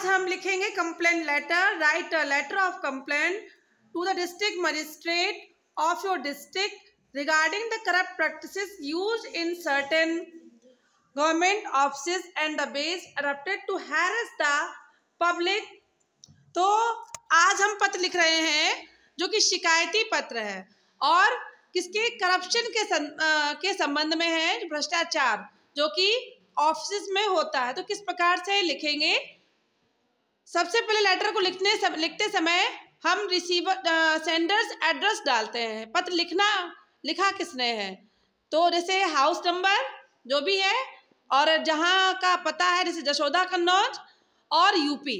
आज हम लिखेंगे complain letter write a letter of complain to the district magistrate of your district regarding the corrupt practices used in certain government office and the ways adopted to harass the public तो आज हम पत्र लिख रहे हैं जो कि शिकायती पत्र है और किसके करप्शन के सं, आ, के संबंध में है भ्रष्टाचार जो कि ऑफिस में होता है तो किस प्रकार से लिखेंगे सबसे पहले लेटर को लिखने सब, लिखते समय हम रिसीवर सेंडर्स एड्रेस डालते हैं पत्र लिखना लिखा किसने है तो जैसे हाउस नंबर जो भी है और जहाँ का पता है जैसे जशोदा कन्नौज और यूपी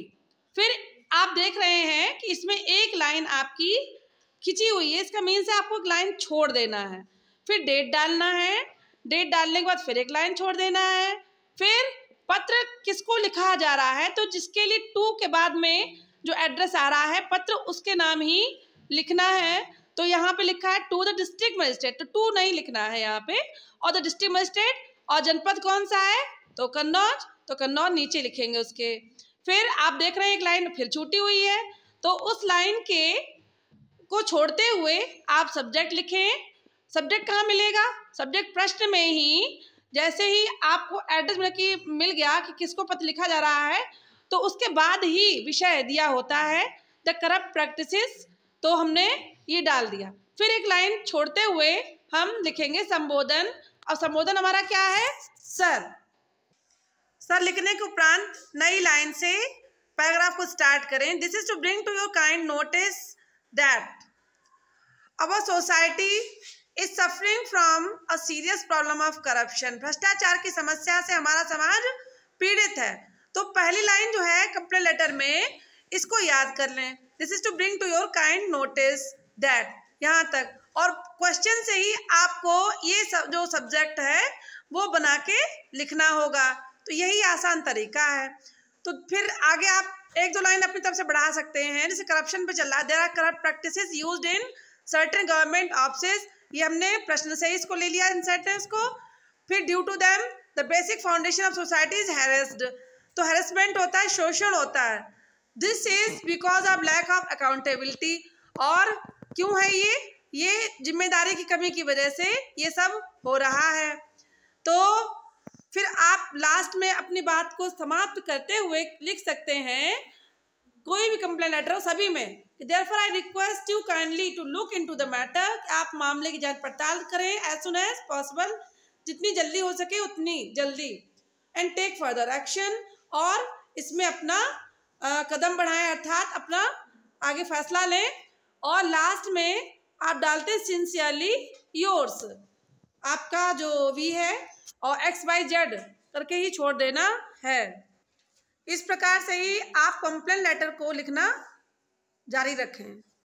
फिर आप देख रहे हैं कि इसमें एक लाइन आपकी खिंची हुई है इसका मीन आपको एक लाइन छोड़ देना है फिर डेट डालना है डेट डालने के बाद फिर एक लाइन छोड़ देना है फिर पत्र किसको लिखा जा रहा है तो जिसके लिए टू के बाद में जो एड्रेस आ रहा है पत्र उसके नाम ही लिखना है तो यहाँ पे लिखा है टू द डिस्ट्रिक्ट मजिस्ट्रेट तो टू नहीं लिखना है यहाँ पे और द डिस्ट्रिक्ट मजिस्ट्रेट और जनपद कौन सा है तो कन्नौज तो कन्नौज नीचे लिखेंगे उसके फिर आप देख रहे हैं एक लाइन फिर छूटी हुई है तो उस लाइन के को छोड़ते हुए आप सब्जेक्ट लिखें सब्जेक्ट कहाँ मिलेगा सब्जेक्ट प्रश्न में ही जैसे ही आपको एड्रेस मतलब कि मिल गया कि किसको पत्र लिखा जा रहा है तो उसके बाद ही विषय दिया होता है द करप्ट प्रैक्टिसेस तो हमने ये डाल दिया फिर एक लाइन छोड़ते हुए हम लिखेंगे संबोधन और संबोधन हमारा क्या है सर सर लिखने के उपरांत नई लाइन से पैराग्राफ को स्टार्ट करें this is to bring to your kind notice that our society is suffering from a serious problem of corruption भ्रष्टाचार की समस्या से हमारा समाज पीड़ित है तो पहली लाइन जो है कंप्लेन लेटर में इसको याद कर लें this is to bring to your kind notice that यहाँ तक और क्वेश्चन से ही आपको ये सब जो सब्जेक्ट है वो बना के लिखना होगा तो यही आसान तरीका है तो फिर आगे आप एक दो लाइन अपनी तरफ से बढ़ा सकते हैं जैसे करप्शन पे चल रहा है there are corrupt practice use in certain government office ये हमने प्रश्न से इसको ले लिया इन सेंटेंस को फिर due to them the basic foundation of society is harassed तो हेरेसमेंट होता है शोषण होता है this is because of lack of accountability और क्यों है ये ये जिम्मेदारी की कमी की वजह से ये सब हो रहा है तो फिर आप लास्ट में अपनी बात को समाप्त करते हुए लिख सकते हैं कोई भी कंप्लेन लेटर सभी में therefore i request you kindly to look into the matter आप मामले की जांच पड़ताल करें as soon as possible जितनी जल्दी हो सके उतनी जल्दी एंड टेक फर्दर एक्शन और इसमें अपना आ, कदम बढ़ाएं अर्थात अपना आगे फैसला लें और लास्ट में आप डालते सिंसियरली योर्स आपका जो वी है और एक्स वाई जेड करके ही छोड़ देना है इस प्रकार से ही आप कंप्लेन लेटर को लिखना जारी रखें